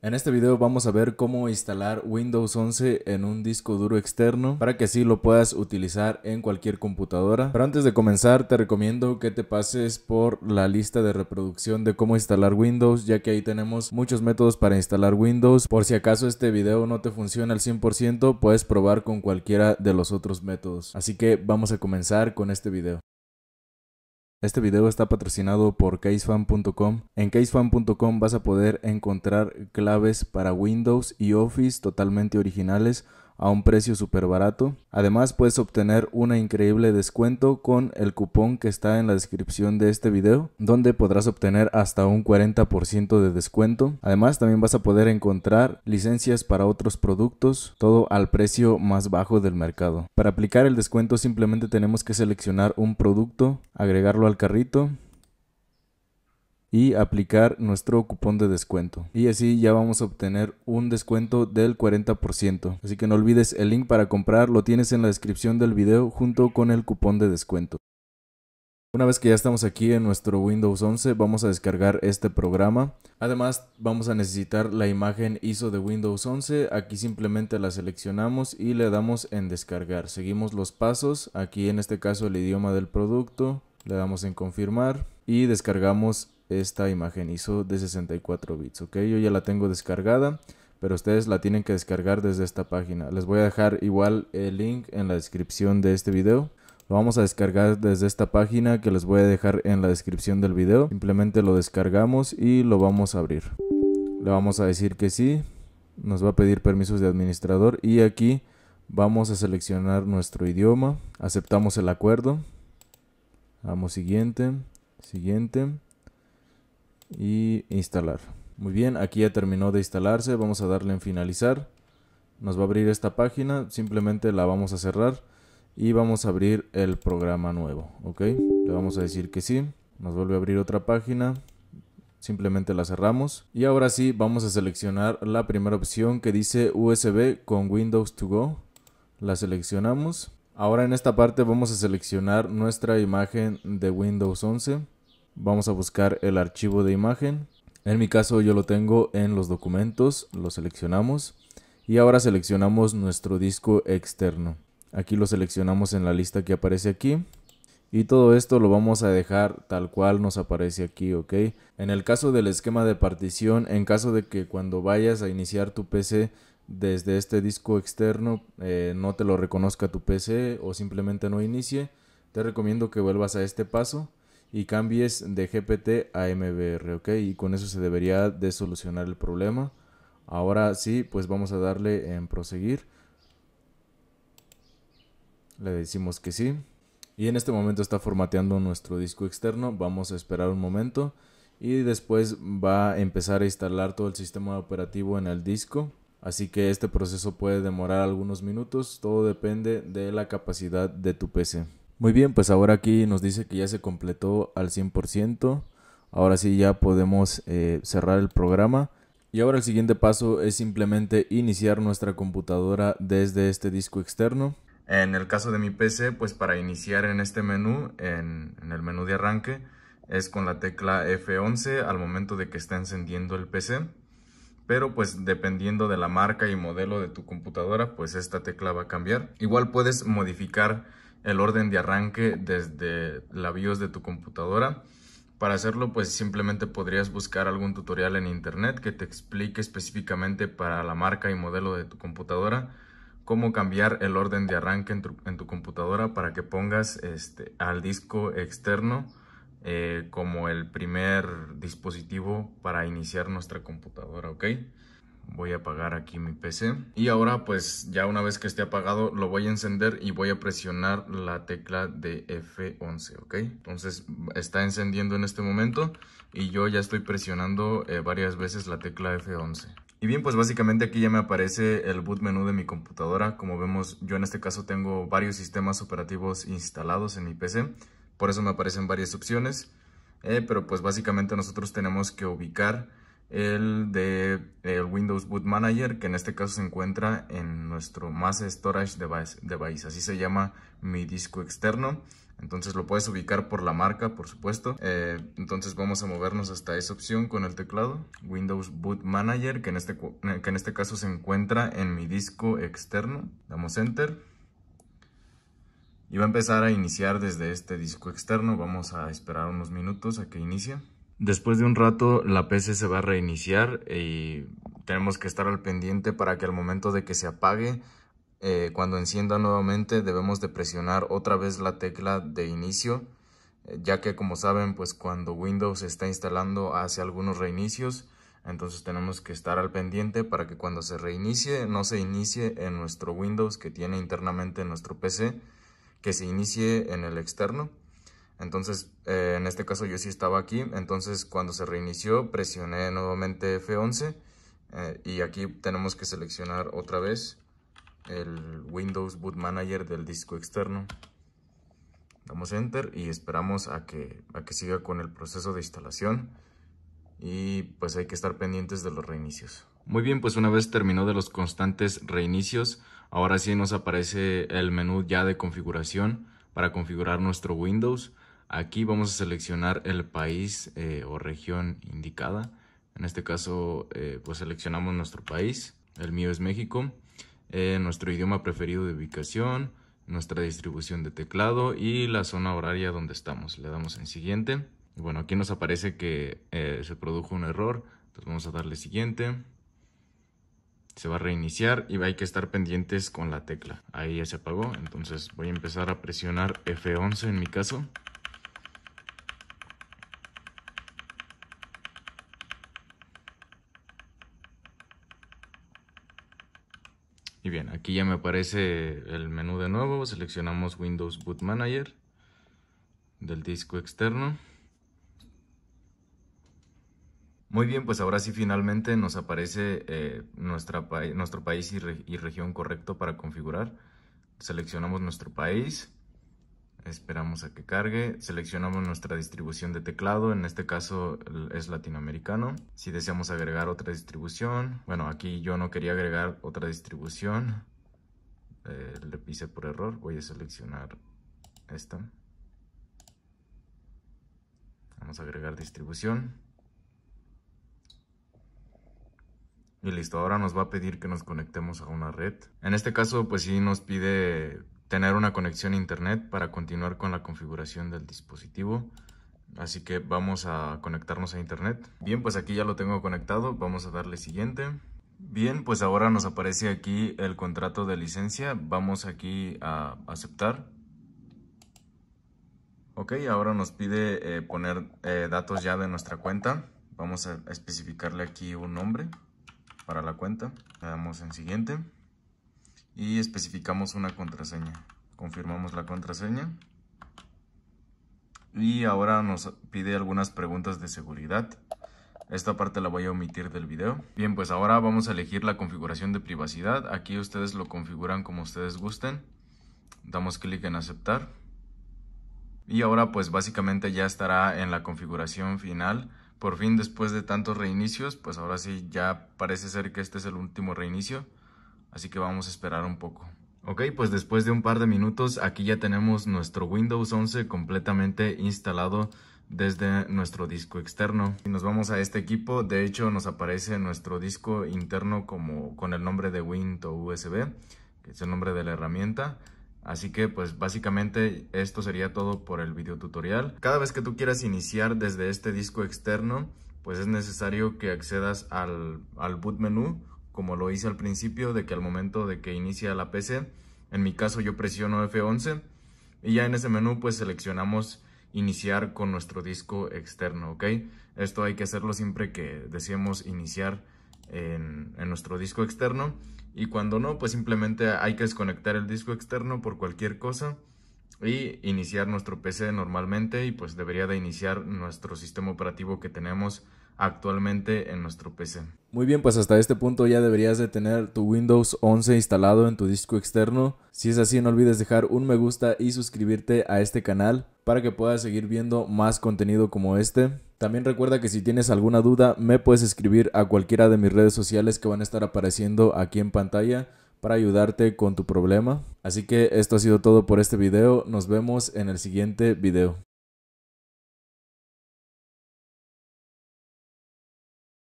En este video vamos a ver cómo instalar Windows 11 en un disco duro externo para que así lo puedas utilizar en cualquier computadora. Pero antes de comenzar te recomiendo que te pases por la lista de reproducción de cómo instalar Windows ya que ahí tenemos muchos métodos para instalar Windows. Por si acaso este video no te funciona al 100% puedes probar con cualquiera de los otros métodos. Así que vamos a comenzar con este video. Este video está patrocinado por casefan.com. En casefan.com vas a poder encontrar claves para Windows y Office totalmente originales a un precio súper barato. Además puedes obtener un increíble descuento con el cupón que está en la descripción de este video, donde podrás obtener hasta un 40% de descuento. Además también vas a poder encontrar licencias para otros productos, todo al precio más bajo del mercado. Para aplicar el descuento simplemente tenemos que seleccionar un producto, agregarlo al carrito y aplicar nuestro cupón de descuento. Y así ya vamos a obtener un descuento del 40%. Así que no olvides el link para comprar, lo tienes en la descripción del video junto con el cupón de descuento. Una vez que ya estamos aquí en nuestro Windows 11, vamos a descargar este programa. Además, vamos a necesitar la imagen ISO de Windows 11. Aquí simplemente la seleccionamos y le damos en descargar. Seguimos los pasos, aquí en este caso el idioma del producto, le damos en confirmar y descargamos esta imagen ISO de 64 bits, ok, yo ya la tengo descargada, pero ustedes la tienen que descargar desde esta página, les voy a dejar igual el link en la descripción de este video. Lo vamos a descargar desde esta página que les voy a dejar en la descripción del video. Simplemente lo descargamos y lo vamos a abrir. Le vamos a decir que sí. Nos va a pedir permisos de administrador y aquí vamos a seleccionar nuestro idioma. Aceptamos el acuerdo. Vamos siguiente, siguiente y instalar. Muy bien, aquí ya terminó de instalarse, vamos a darle en finalizar. Nos va a abrir esta página, simplemente la vamos a cerrar y vamos a abrir el programa nuevo, ¿ok? Le vamos a decir que sí, nos vuelve a abrir otra página, simplemente la cerramos y ahora sí vamos a seleccionar la primera opción que dice USB con Windows to Go, la seleccionamos. Ahora en esta parte vamos a seleccionar nuestra imagen de Windows 11 vamos a buscar el archivo de imagen. En mi caso yo lo tengo en los documentos, lo seleccionamos y ahora seleccionamos nuestro disco externo. Aquí lo seleccionamos en la lista que aparece aquí y todo esto lo vamos a dejar tal cual nos aparece aquí, ok. En el caso del esquema de partición, en caso de que cuando vayas a iniciar tu PC desde este disco externo eh, no te lo reconozca tu PC o simplemente no inicie, te recomiendo que vuelvas a este paso y cambies de GPT a MBR, ¿ok? Y con eso se debería de solucionar el problema. Ahora sí, pues vamos a darle en proseguir. Le decimos que sí. Y en este momento está formateando nuestro disco externo. Vamos a esperar un momento. Y después va a empezar a instalar todo el sistema operativo en el disco. Así que este proceso puede demorar algunos minutos. Todo depende de la capacidad de tu PC. Muy bien, pues ahora aquí nos dice que ya se completó al 100%. Ahora sí ya podemos eh, cerrar el programa. Y ahora el siguiente paso es simplemente iniciar nuestra computadora desde este disco externo. En el caso de mi PC, pues para iniciar en este menú, en, en el menú de arranque, es con la tecla F11 al momento de que está encendiendo el PC. Pero pues dependiendo de la marca y modelo de tu computadora, pues esta tecla va a cambiar. Igual puedes modificar el orden de arranque desde la BIOS de tu computadora. Para hacerlo, pues simplemente podrías buscar algún tutorial en internet que te explique específicamente para la marca y modelo de tu computadora cómo cambiar el orden de arranque en tu, computadora para que pongas este, al disco externo eh, como el primer dispositivo para iniciar nuestra computadora, ¿ok? voy a apagar aquí mi PC y ahora pues ya una vez que esté apagado lo voy a encender y voy a presionar la tecla de F11 ok entonces está encendiendo en este momento y yo ya estoy presionando eh, varias veces la tecla F11 y bien, pues básicamente aquí ya me aparece el boot menú de mi computadora. Como vemos, yo en este caso tengo varios sistemas operativos instalados en mi PC. Por eso me aparecen varias opciones. Eh, pero pues básicamente nosotros tenemos que ubicar el de Windows Boot Manager, que en este caso se encuentra en nuestro Mass Storage device, device, así se llama mi disco externo. Entonces lo puedes ubicar por la marca, por supuesto. Eh, entonces vamos a movernos hasta esa opción con el teclado. Windows Boot Manager, que en, este, que en este caso se encuentra en mi disco externo. Damos Enter. Y va a empezar a iniciar desde este disco externo. Vamos a esperar unos minutos a que inicie. Después de un rato la PC se va a reiniciar y tenemos que estar al pendiente para que al momento de que se apague, eh, cuando encienda nuevamente debemos de presionar otra vez la tecla de inicio, eh, ya que como saben pues cuando Windows está instalando hace algunos reinicios, entonces tenemos que estar al pendiente para que cuando se reinicie no se inicie en nuestro Windows que tiene internamente nuestro PC, que se inicie en el externo entonces, eh, en este caso yo sí estaba aquí, entonces cuando se reinició presioné nuevamente F11 eh, y aquí tenemos que seleccionar otra vez el Windows Boot Manager del disco externo. Damos Enter y esperamos a que, a que siga con el proceso de instalación y pues hay que estar pendientes de los reinicios. Muy bien, pues una vez terminó de los constantes reinicios, ahora sí nos aparece el menú ya de configuración para configurar nuestro Windows. Aquí vamos a seleccionar el país eh, o región indicada. En este caso, eh, pues seleccionamos nuestro país. El mío es México. Eh, nuestro idioma preferido de ubicación, nuestra distribución de teclado y la zona horaria donde estamos. Le damos en siguiente. bueno, aquí nos aparece que se produjo un error. Entonces vamos a darle siguiente. Se va a reiniciar y hay que estar pendientes con la tecla. Ahí ya se apagó. Entonces voy a empezar a presionar F11 en mi caso. Aquí ya me aparece el menú de nuevo, seleccionamos Windows Boot Manager del disco externo. Muy bien, pues ahora sí finalmente nos aparece eh, nuestro país y, y, región correcto para configurar. Seleccionamos nuestro país, esperamos a que cargue, seleccionamos nuestra distribución de teclado, en este caso es latinoamericano. Si deseamos agregar otra distribución, bueno, aquí yo no quería agregar otra distribución, eh, le pise por error, voy a seleccionar esta. Vamos a agregar distribución. Y listo, ahora nos va a pedir que nos conectemos a una red. En este caso, pues sí nos pide tener una conexión a internet para continuar con la configuración del dispositivo. Así que vamos a conectarnos a internet. Bien, pues aquí ya lo tengo conectado. Vamos a darle siguiente. Bien, pues ahora nos aparece aquí el contrato de licencia. Vamos aquí a aceptar. Ok, ahora nos pide eh, poner eh, datos ya de nuestra cuenta. Vamos a especificarle aquí un nombre para la cuenta. Le damos en siguiente. Y especificamos una contraseña. Confirmamos la contraseña. Y ahora nos pide algunas preguntas de seguridad. Esta parte la voy a omitir del video. Bien, pues ahora vamos a elegir la configuración de privacidad. Aquí ustedes lo configuran como ustedes gusten. Damos clic en aceptar. Y ahora pues básicamente ya estará en la configuración final. Por fin después de tantos reinicios, pues ahora sí ya parece ser que este es el último reinicio. Así que vamos a esperar un poco. Ok, pues después de un par de minutos aquí ya tenemos nuestro Windows 11 completamente instalado desde nuestro disco externo. Si nos vamos a este equipo, de hecho nos aparece nuestro disco interno como con el nombre de WIND o USB, que es el nombre de la herramienta. Así que pues básicamente esto sería todo por el video tutorial. Cada vez que tú quieras iniciar desde este disco externo, pues es necesario que accedas al, al boot menu como lo hice al principio, de que al momento de que inicia la PC, en mi caso yo presiono F11 y ya en ese menú pues seleccionamos iniciar con nuestro disco externo, ¿ok? Esto hay que hacerlo siempre que deseemos iniciar en, en nuestro disco externo y cuando no, pues simplemente hay que desconectar el disco externo por cualquier cosa y iniciar nuestro PC normalmente y pues debería de iniciar nuestro sistema operativo que tenemos actualmente en nuestro PC. Muy bien, pues hasta este punto ya deberías de tener tu Windows 11 instalado en tu disco externo. Si es así, no olvides dejar un me gusta y suscribirte a este canal para que puedas seguir viendo más contenido como este. También recuerda que si tienes alguna duda, me puedes escribir a cualquiera de mis redes sociales que van a estar apareciendo aquí en pantalla para ayudarte con tu problema. Así que esto ha sido todo por este video. Nos vemos en el siguiente video.